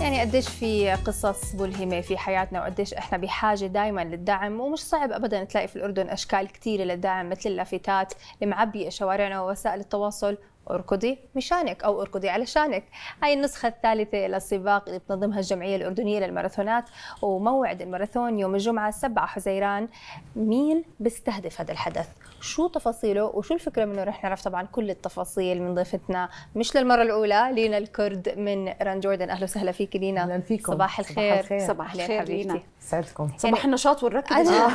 يعني قديش في قصص ملهمة في حياتنا وقديش احنا بحاجة دائما للدعم ومش صعب ابدا تلاقي في الاردن اشكال كثيرة للدعم مثل اللافتات المعبية شوارعنا ووسائل التواصل اركضي مشانك او اركضي علشانك هاي النسخه الثالثه للسباق اللي بتنظمها الجمعيه الاردنيه للماراثونات وموعد الماراثون يوم الجمعه 7 حزيران مين بيستهدف هذا الحدث شو تفاصيله وشو الفكره منه رح نعرف طبعا كل التفاصيل من ضيفتنا مش للمره الاولى لينا الكرد من ران جوردن اهلا وسهلا فيك لينا اهلا فيكم صباح الخير صباح الخير لينا سعدكم صباح يعني النشاط والركض آه.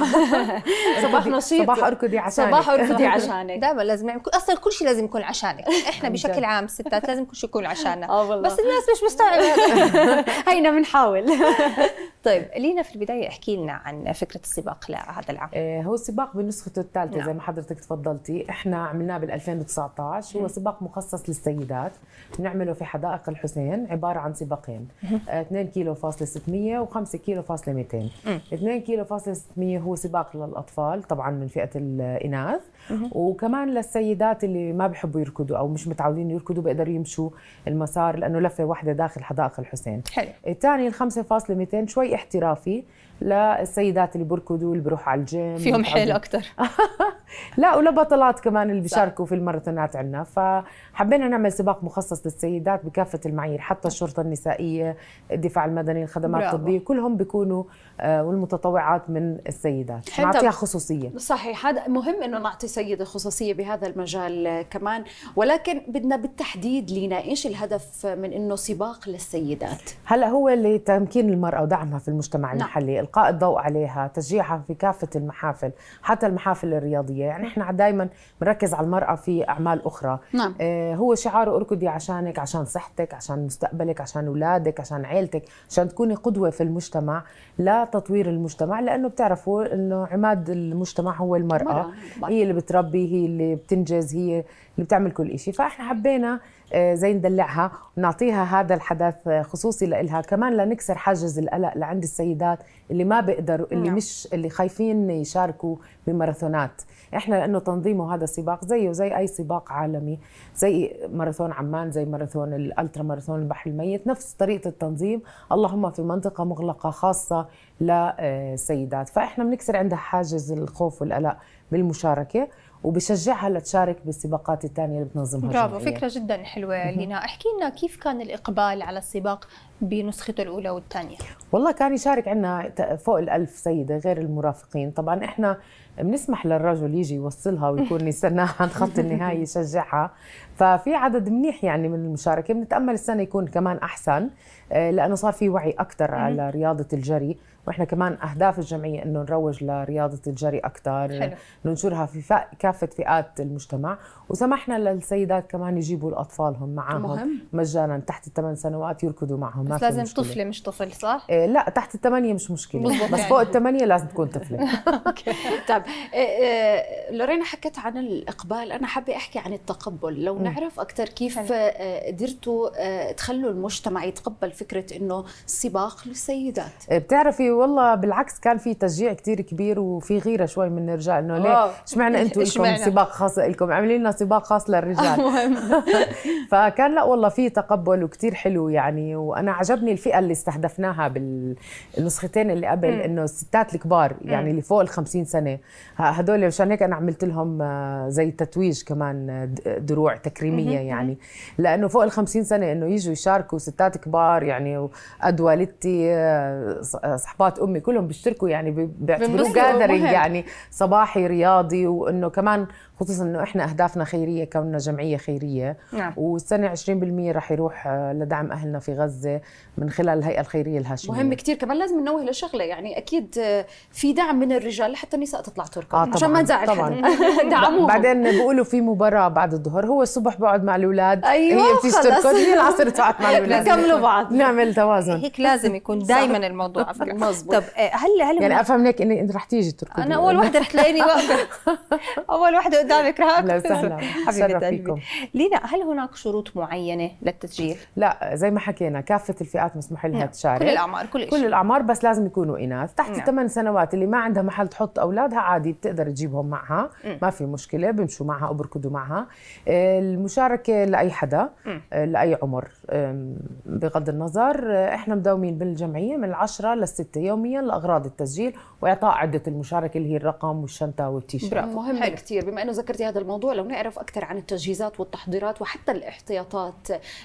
صباح نشيط صباح اركضي عشانك صباح اركضي عشانك دائما لازم اصلا كل شيء لازم يكون عشانك احنا بشكل عام ستات لازم يكون عشاننا آه، بس الناس مش مستوعبه هينا بنحاول طيب لينا في البدايه احكي لنا عن فكره السباق لهذا العام إيه، هو السباق بنسخته الثالثه نعم. زي ما حضرتك تفضلتي احنا عملناه بال 2019 هو سباق مخصص للسيدات بنعمله في حدائق الحسين عباره عن سباقين 2 آه، كيلو فاصلة 600 و5 كيلو فاصلة 200 2 كيلو فاصلة 600 هو سباق للاطفال طبعا من فئه الاناث وكمان للسيدات اللي ما بحبوا يركضوا او مش متعودين يركضوا بيقدروا يمشوا المسار لانه لفه واحده داخل حدائق الحسين حلو الثاني ال 5.200 شوي احترافي للسيدات اللي بيركضوا اللي بيروحوا على الجيم فيهم حيل اكثر لا ولبطلات كمان اللي بيشاركوا في الماراثونات عندنا فحبينا نعمل سباق مخصص للسيدات بكافه المعايير حتى الشرطه النسائيه الدفاع المدني الخدمات الطبيه كلهم بيكونوا آه، والمتطوعات من السيدات نعطيها خصوصيه صحيح هذا مهم انه نعطي سيده خصوصيه بهذا المجال كمان ولكن بدنا بالتحديد لينا ايش الهدف من انه سباق للسيدات هلا هو لتمكين المراه ودعمها في المجتمع نعم. المحلي نعم. القاء الضوء عليها تشجيعها في كافه المحافل حتى المحافل الرياضيه الرجاليه، يعني احنا دائما بنركز على المراه في اعمال اخرى. نعم. آه، هو شعاره اركضي عشانك، عشان صحتك، عشان مستقبلك، عشان اولادك، عشان عيلتك، عشان تكوني قدوه في المجتمع لتطوير المجتمع لانه بتعرفوا انه عماد المجتمع هو المراه، مرة. هي اللي بتربي، هي اللي بتنجز، هي اللي بتعمل كل شيء، فاحنا حبينا آه، زي ندلعها ونعطيها هذا الحدث آه، خصوصي لإلها كمان لنكسر حاجز القلق لعند السيدات اللي ما بيقدروا اللي نعم. مش اللي خايفين يشاركوا بماراثونات احنا لانه تنظيمه هذا السباق زيه وزي اي سباق عالمي زي ماراثون عمان زي ماراثون الالترا ماراثون البحر الميت نفس طريقه التنظيم اللهم في منطقه مغلقه خاصه للسيدات آه، فاحنا بنكسر عندها حاجز الخوف والقلق بالمشاركه وبشجعها لتشارك بالسباقات الثانيه اللي بتنظمها برافو الجمعية. فكره جدا حلوه لينا احكي لنا كيف كان الاقبال على السباق بنسخته الاولى والثانيه والله كان يشارك عندنا فوق الألف سيده غير المرافقين طبعا احنا بنسمح للرجل يجي يوصلها ويكون يستناها عند خط النهايه يشجعها ففي عدد منيح يعني من المشاركه بنتامل السنه يكون كمان احسن آه، لانه صار في وعي اكثر على رياضه الجري واحنا كمان اهداف الجمعيه انه نروج لرياضه الجري اكثر ننشرها في كافه فئات المجتمع وسمحنا للسيدات كمان يجيبوا الاطفالهم معاهم مهم. مجانا تحت الثمان سنوات يركضوا معهم بس لازم طفله مش طفل صح إيه لا تحت الثمانيه مش مشكله بالضبط. بس يعني. فوق الثمانيه لازم تكون طفله طيب إيه، إيه، لورينا حكت عن الاقبال انا حابه احكي عن التقبل لو نعرف اكثر كيف إيه، قدرتوا تخلوا المجتمع يتقبل فكره انه سباق للسيدات بتعرفي والله بالعكس كان في تشجيع كثير كبير وفي غيره شوي من الرجال انه ليه اشمعنى انتم لكم سباق خاص لكم عاملين لنا سباق خاص للرجال فكان لا والله في تقبل وكثير حلو يعني وانا عجبني الفئه اللي استهدفناها بالنسختين اللي قبل انه الستات الكبار يعني اللي فوق ال 50 سنه هدول مشان هيك انا عملت لهم آه، زي تتويج كمان آه، دروع تكريميه يعني لانه فوق ال 50 سنه انه يجوا يشاركوا ستات كبار يعني قد والدتي آه، صحبات امي كلهم بيشتركوا يعني بيعتبروه جاذرينج يعني صباحي رياضي وانه كمان كمان خصوصا انه احنا اهدافنا خيريه كوننا جمعيه خيريه نعم. والسنه 20% راح يروح آه، لدعم اهلنا في غزه من خلال الهيئه الخيريه الهاشميه مهم كثير كمان لازم ننوه لشغله يعني اكيد آه، في دعم من الرجال لحتى النساء تطلع تركض آه عشان ما نزعل طبعا دعموهم بعدين بيقولوا في مباراه بعد الظهر هو الصبح بقعد مع الاولاد أيوة هي بتيجي تركض هي العصر تقعد مع الاولاد نكملوا بعض نعمل توازن هيك لازم يكون دائما الموضوع مظبوط طب آه، هل هل يعني افهم لك انك انت رح تيجي تركضي انا اول وحده رح تلاقيني واقفه اول وحده قدامك رهاب اهلا وسهلا حبيبه لينا هل هناك شروط معينه للتسجيل لا زي ما حكينا كافه الفئات مسموح لها نعم. تشارك كل الاعمار كل كل الاعمار بس لازم يكونوا اناث تحت الثمان نعم. سنوات اللي ما عندها محل تحط اولادها عادي بتقدر تجيبهم معها ما في مشكله بيمشوا معها او بركضوا معها المشاركه لاي حدا لاي عمر بغض النظر احنا مداومين بالجمعيه من العشرة للستة يوميا لاغراض التسجيل واعطاء عده المشاركه اللي هي الرقم والشنطه والتيشيرت مهم كثير كثير بما انه ذكرتي هذا الموضوع لو نعرف اكثر عن التجهيزات والتحضيرات وحتى الاحتياطات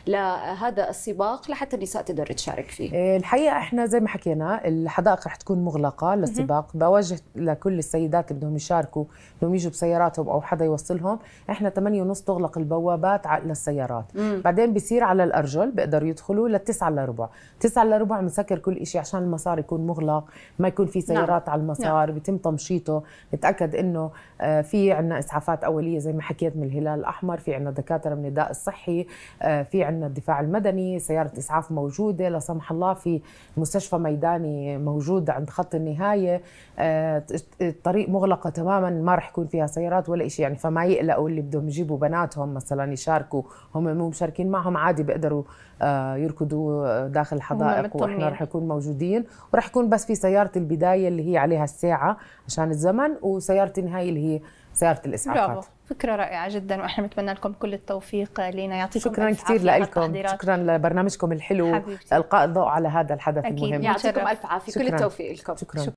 لهذا السباق لحتى النساء تقدر تشارك فيه إيه، الحقيقه احنا زي ما حكينا الحدائق رح تكون مغلقه للسباق بوجه لكل السيدات اللي بدهم يشاركوا بدهم يجوا بسياراتهم او حدا يوصلهم احنا 8 ونص تغلق البوابات للسيارات مم. بعدين بيصير على الارجل بيقدروا يدخلوا للتسعة الا ربع 9 الا ربع بنسكر كل شيء عشان المسار يكون مغلق ما يكون في نعم. سيارات نعم. على المسار نعم. بيتم تمشيطه نتاكد انه آه، في عندنا اسعافات اوليه زي ما حكيت من الهلال الاحمر في عندنا دكاتره من النداء الصحي آه، في عندنا الدفاع المدني سياره اسعاف موجوده لا سمح الله في مستشفى ميداني موجود عند خط النهايه آه، الطريق مغلقه تماما ما راح يكون فيها سيارات ولا شيء يعني فما يقلقوا اللي بدهم يجيبوا بناتهم مثلا يشاركوا هم مو مشاركين معهم عادي بيقدروا آه، يركضوا داخل الحدائق واحنا راح نكون موجودين وراح يكون بس في سياره البدايه اللي هي عليها الساعه عشان الزمن وسياره النهايه اللي هي سياره الاسعافات برافو فكره رائعه جدا واحنا بنتمنى لكم كل التوفيق لينا يعطيكم شكرا كثير لكم شكرا لبرنامجكم الحلو حبيبتي. القاء الضوء على هذا الحدث أكيد. المهم يعطيكم الف عافيه كل التوفيق لكم شكرا, شكرا.